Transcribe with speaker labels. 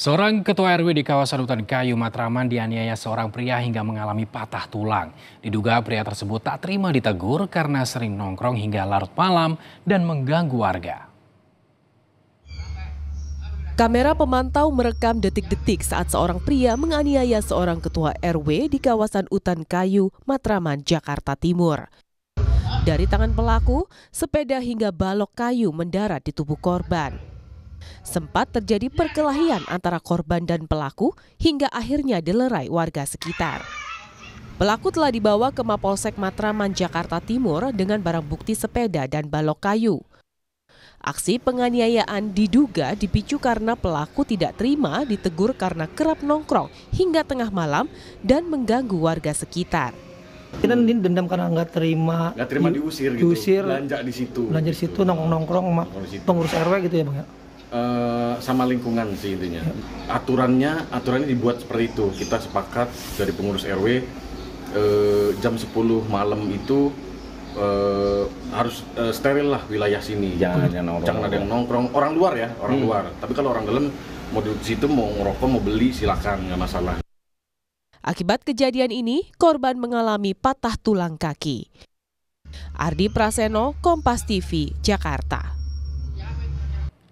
Speaker 1: Seorang ketua RW di kawasan hutan kayu Matraman dianiaya seorang pria hingga mengalami patah tulang. Diduga pria tersebut tak terima ditegur karena sering nongkrong hingga larut malam dan mengganggu warga.
Speaker 2: Kamera pemantau merekam detik-detik saat seorang pria menganiaya seorang ketua RW di kawasan hutan kayu Matraman, Jakarta Timur. Dari tangan pelaku, sepeda hingga balok kayu mendarat di tubuh korban. Sempat terjadi perkelahian antara korban dan pelaku hingga akhirnya dilerai warga sekitar. Pelaku telah dibawa ke Mapolsek Matraman, Jakarta Timur dengan barang bukti sepeda dan balok kayu. Aksi penganiayaan diduga dipicu karena pelaku tidak terima ditegur karena kerap nongkrong hingga tengah malam dan mengganggu warga sekitar. Kita ini dendam karena nggak terima, nggak terima diusir, diusir gitu, belanja
Speaker 3: di situ, belanja di situ nongkrong nongkrong pengurus RW gitu ya bang ya uh, sama lingkungan sih intinya. Aturannya aturannya dibuat seperti itu. Kita sepakat dari pengurus RW uh, eh, jam 10 malam itu uh, harus uh, steril lah wilayah sini. Jangan, jangan, nongkrong. jangan ada yang nongkrong. Orang luar ya, orang hmm. luar. Tapi kalau orang dalam mau duduk situ mau ngerokok mau beli silakan nggak masalah.
Speaker 2: Akibat kejadian ini, korban mengalami patah tulang kaki. Ardi Praseno, Kompas TV, Jakarta.